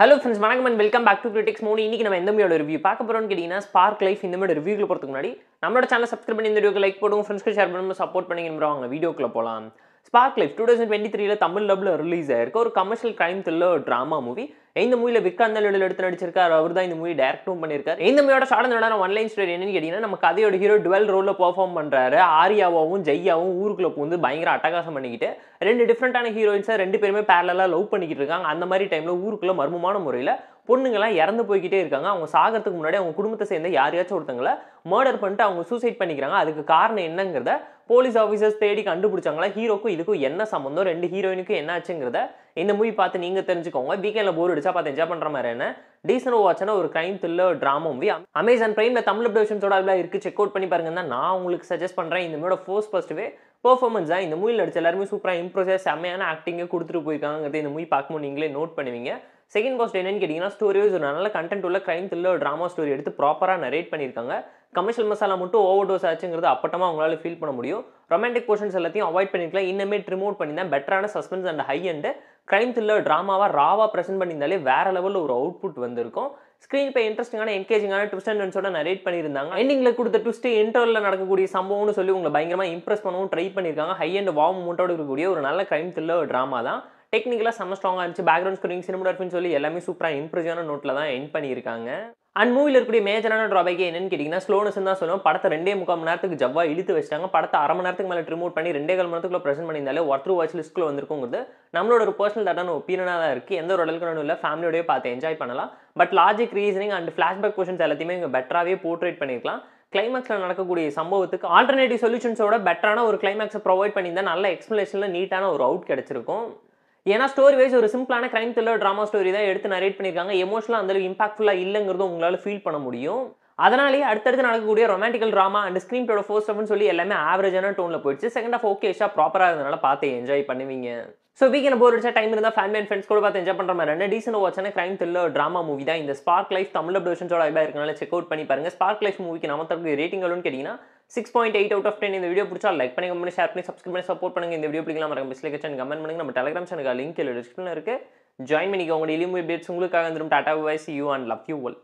hello friends வணக்கம் and welcome back to critics மூணு இன்றைக்கி நம்ம எந்த மாதிரியோட ரிவ்யூ பார்க்க போகிறோம்னு கேட்டிங்கன்னா ஸ்பார்க் லைஃப் இந்த மாதிரி ரிவ்யூக்கு போகிறதுக்கு முன்னாடி நம்மளோட சேனல் சப்ஸ்கிரைப் பண்ணி இந்த வீடியோக்கு லைக் போடுவோம் ஃப்ரெண்ட்ஸ்க்கு ஷேர் பண்ணுவோம் சப்போர்ட் பண்ணி வாங்க வீடியோக்குள்ளே போகலாம் spark life two thousand twenty த்ரீல தமிழ் டபுள் ரிலீஸ் ஆயிருக்கு ஒரு commercial crime thriller drama movie இந்த மூவியில் விக்காந்த நிலையில் எடுத்து நடிச்சிருக்காரு அவர் தான் இந்த மூவி டேரக்டும் பண்ணியிருக்காரு இந்த மூவியோட ஷார்ட் நேரம் ஒன்லைன் ஸ்டோரி என்னன்னு கேட்டிங்கன்னா நம்ம கதையோட ஹீரோ டுவெல் ரோலில் பர்ஃபார்ம் பண்ணுறாரு ஆரியாவும் ஜெய்யாவும் ஊருக்குள்ளே பூந்து பயங்கர அட்டகாசம் பண்ணிக்கிட்டு ரெண்டு டிஃப்ரெண்ட்டான ஹீரோயின்ஸை ரெண்டு பேருமே பேரலாக லவ் பண்ணிக்கிட்டு இருக்காங்க அந்த மாதிரி டைமில் ஊருக்குள்ளே மர்மமான முறையில் பொண்ணுங்கள்லாம் இறந்து போய்கிட்டே இருக்காங்க அவங்க சாகிறதுக்கு முன்னாடி அவங்க குடும்பத்தை சேர்ந்த யாரையாச்சும் ஒருத்தங்களை மர்டர் பண்ணிட்டு அவங்க சூசைட் பண்ணிக்கிறாங்க அதுக்கு காரணம் என்னங்கிறத போலீஸ் ஆஃபீஸர்ஸ் தேடி கண்டுபிடிச்சாங்களா ஹீரோக்கும் இதுக்கும் என்ன சம்மந்தம் ரெண்டு ஹீரோயினுக்கும் என்ன ஆச்சுங்கிறத இந்த மூவி பார்த்து நீங்கள் தெரிஞ்சுக்கோங்க வீக்கெண்டில் போர் அடிச்சா பார்த்து என்ஜாய் பண்ணுற மாதிரி என்ன டீசன் வாட்ச்னா ஒரு crime thriller drama movie Amazon பிரைமில் தமிழ் அப்டேஷன்ஸோட அதில் இருக்குது செக் அவுட் பண்ணி பாருங்க தான் நான் உங்களுக்கு சஜஸ்ட் பண்ணுறேன் இந்த மூவியோட ஃபோர்ஸ் ஃபஸ்ட்டுவே பர்ஃபார்மன்ஸ் தான் இந்த மூவியில் நடிச்ச எல்லாருமே சூப்பராக இம்ப்ரெஸ் செம்மையான ஆக்டிங்கே கொடுத்துட்டு போயிருக்காங்கிறது இந்த மூவி பார்க்கும்போது நீங்களே நோட் பண்ணுவீங்க செகண்ட் போஸ்ட் என்னன்னு கேட்டிங்கன்னா ஸ்டோரி ஒரு நல்ல கண்டென்ட் உள்ள கிரைம் த்ரில்லர் ட்ராமா ஸ்டோரி எடுத்து ப்ராப்பராக நரேட் பண்ணியிருக்காங்க கமர்ஷியல் மசாலா மட்டும் ஓவர் டோஸ் ஆச்சுங்கிறது அப்பட்டமாக உங்களால் ஃபீல் பண்ண முடியும் ரொமான்டிக் போர்ஷன்ஸ் எல்லாத்தையும் அவாய்ட் பண்ணிக்கலாம் இன்னமே ட்ரிமோட் தான் பெட்டரான suspense and high and crime thriller ட்ராமாவாக ராவாக ப்ரெசென்ட் பண்ணியிருந்தாலே வேறு லெவலில் ஒரு அவுட்புட் வந்திருக்கும் ஸ்க்ரீன் பே இன்ட்ரெஸ்டிங்கான என்கேஜிங்கான ட்விஸ்ட் அண்ட் டன்ஸோட நரேட் பண்ணியிருந்தாங்க எண்டிங்கில் கொடுத்த ட்விஸ்ட் இன்டர்வில் நடக்கக்கூடிய சம்பவம்னு சொல்லி உங்களை பயங்கரமாக இம்ப்ரெஸ் பண்ணவும் ட்ரை பண்ணியிருக்காங்க ஹை அண்ட் வாவ் மூட்டோட இருக்கக்கூடிய ஒரு நல்ல கிரைம் த்ரில்லர் ட்ராமா தான் டெக்னிக்கலாக செம்ம ஸ்ட்ராங்காக இருந்துச்சு பேக்ரவுண்ட் ஸ்கோரிங் சினிமோடாஃபின்னு சொல்லி எல்லாமே சூப்பராக இம்ப்ரெசிவான நோட்டில் தான் என் பண்ணியிருக்காங்க அண்ட் மூவியில் இருக்கக்கூடிய மேஜரான ட்ராபேக்கே என்னன்னு கேட்டிங்கன்னா ஸ்லோனஸ் தான் சொல்லுவோம் படத்தை ரெண்டே முக்கால் மணி நேரத்துக்கு ஜவ்வா இழுத்து வச்சிட்டாங்க படத்தை அரை மணி நேரத்துக்கு மேலே ரிமூவ் பண்ணி ரெண்டே கால் மணி நேரத்துக்குள்ள ப்ரெசென்ட் பண்ணியிருந்தாலே ஒர்த்ரூ வாட்ச் லிஸ்ட்டில் வந்திருக்குங்கிறது நம்மளோட ஒரு பர்சனல் தாட்டான ஒப்பீனாக தான் இருக்குது எந்த ஒரு அளவுக்கு இல்லை ஃபேமிலியோடய பார்த்து என்ஜாய் பண்ணலாம் but logic reasoning and flashback questions எல்லாத்தையுமே இங்கே பெட்டராகவே போர்ட்ரேட் பண்ணியிருக்கலாம் கிளைமேக்ஸில் நடக்கக்கூடிய சம்பவத்துக்கு ஆல்டர்னேட்டிவ் சொல்யூஷன்ஸோட பெட்டரான ஒரு கிளைமேக்ஸை ப்ரொவைட் பண்ணியிருந்தால் நல்ல எக்ஸ்பிளேஷனில் நீட்டான ஒரு அவுட் கிடச்சிருக்கும் ஏன்னா ஸ்டோரி வைஸ் ஒரு சிம்பிளான கிரைம் தில்லர் ட்ராமா ஸ்டோரி தான் எடுத்து நரேட் பண்ணியிருக்காங்க எமோஷனலாக அந்தளவுக்கு இம்பாக்ட்ஃபுல்லாக இல்லைங்கிறதும் உங்களால் ஃபீல் பண்ண முடியும் அதனாலேயே அடுத்தடுத்து நடக்கக்கூடிய ரொமான்டிக்கல் ட்ராமா அண்ட் ஸ்க்ரீன் ப்ளோட ஃபோர்ஸ் ஸ்டப்னு சொல்லி எல்லாமே ஆவரேஜான டோனில் போயிடுச்சு செகண்ட் ஆஃப் ஓகே ஷா ப்ராப்பராக இருந்தனால பார்த்து என்ஜாய் பண்ணுவீங்க ஸோ வீக்கெண்ட் போர் அடிச்சா டைம் இருந்தால் ஃபேமிலி அண்ட் ஃப்ரெண்ட்ஸ் கூட பார்த்து என்ஜாய் பண்ணுற மாதிரி ரெண்டு டீசென்ட் வாட்சான கிரைம் த்ரில்லர் ட்ராமா மூவி தான் இந்த ஸ்பார்க் லைஃப் தமிழ் டப்டோஷன்ஸோட ஐபாக இருக்கனால செக் அவுட் பண்ணி பாருங்க ஸ்பார்க் லைஃப் மூவிக்கு நம்ம தரக்கூடிய ரேட்டிங் எவ்வளோன்னு கேட்டிங்கன்னா six point eight out of ten இந்த வீடியோ பிடிச்சா லைக் பண்ணி கமெண்ட் ஷேர் பண்ணி சப்ஸ்கிரைப் பண்ணி சப்போர்ட் பண்ணுங்க இந்த வீடியோ பிடிக்கலாம் மறக்க பிஸ்லைக் கமெண்ட் பண்ணுங்க நம்ம டெலிகிராம் சேனல் லிங்க் டிஸ்கிரிப்ஷனில் இருக்குது ஜாயின் பண்ணிக்கோங்க உங்களுடைய இலிமு அப்டேட்ஸ் உங்களுக்காக வந்துடும் டாட்டா வாய்ஸ் யூ அண்ட் லவ் யூ ஒல்